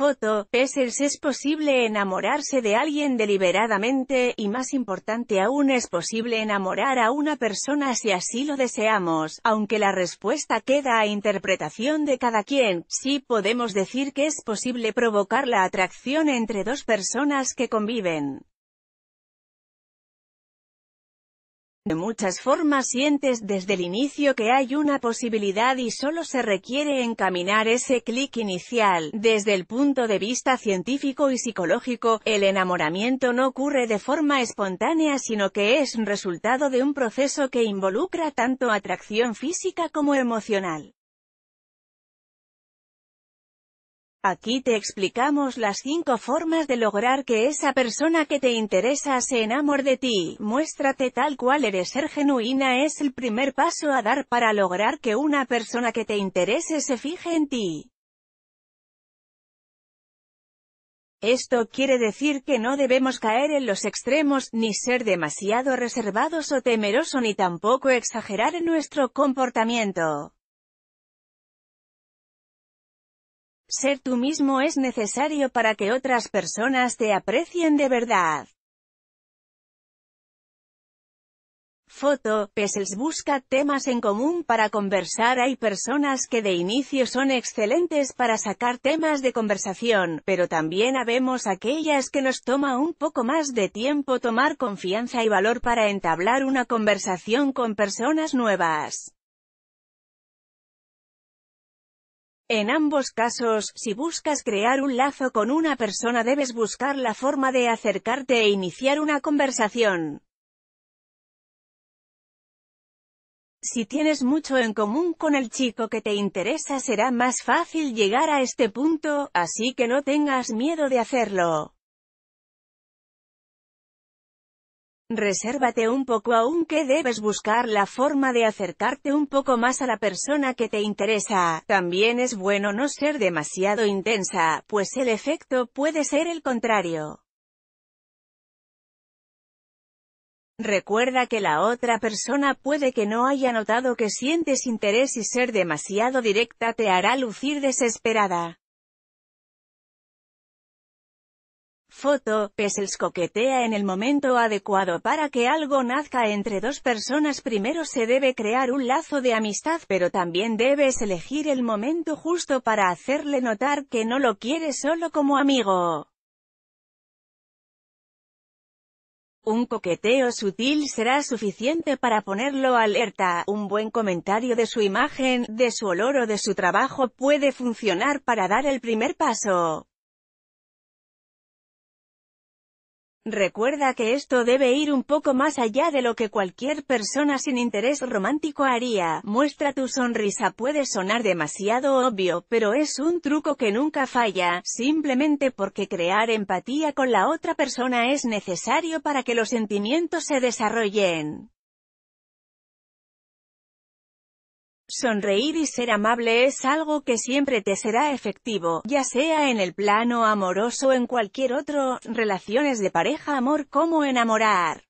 Foto, es posible enamorarse de alguien deliberadamente, y más importante aún es posible enamorar a una persona si así lo deseamos, aunque la respuesta queda a interpretación de cada quien, sí podemos decir que es posible provocar la atracción entre dos personas que conviven. De muchas formas sientes desde el inicio que hay una posibilidad y solo se requiere encaminar ese clic inicial. Desde el punto de vista científico y psicológico, el enamoramiento no ocurre de forma espontánea sino que es resultado de un proceso que involucra tanto atracción física como emocional. Aquí te explicamos las 5 formas de lograr que esa persona que te interesa se enamore de ti. Muéstrate tal cual eres. Ser genuina es el primer paso a dar para lograr que una persona que te interese se fije en ti. Esto quiere decir que no debemos caer en los extremos, ni ser demasiado reservados o temerosos ni tampoco exagerar en nuestro comportamiento. Ser tú mismo es necesario para que otras personas te aprecien de verdad. Foto, Pesels busca temas en común para conversar. Hay personas que de inicio son excelentes para sacar temas de conversación, pero también habemos aquellas que nos toma un poco más de tiempo tomar confianza y valor para entablar una conversación con personas nuevas. En ambos casos, si buscas crear un lazo con una persona debes buscar la forma de acercarte e iniciar una conversación. Si tienes mucho en común con el chico que te interesa será más fácil llegar a este punto, así que no tengas miedo de hacerlo. Resérvate un poco aunque debes buscar la forma de acercarte un poco más a la persona que te interesa. También es bueno no ser demasiado intensa, pues el efecto puede ser el contrario. Recuerda que la otra persona puede que no haya notado que sientes interés y ser demasiado directa te hará lucir desesperada. Foto, Pesels coquetea en el momento adecuado para que algo nazca entre dos personas. Primero se debe crear un lazo de amistad, pero también debes elegir el momento justo para hacerle notar que no lo quieres solo como amigo. Un coqueteo sutil será suficiente para ponerlo alerta, un buen comentario de su imagen, de su olor o de su trabajo puede funcionar para dar el primer paso. Recuerda que esto debe ir un poco más allá de lo que cualquier persona sin interés romántico haría. Muestra tu sonrisa puede sonar demasiado obvio, pero es un truco que nunca falla, simplemente porque crear empatía con la otra persona es necesario para que los sentimientos se desarrollen. Sonreír y ser amable es algo que siempre te será efectivo, ya sea en el plano amoroso o en cualquier otro, relaciones de pareja amor como enamorar.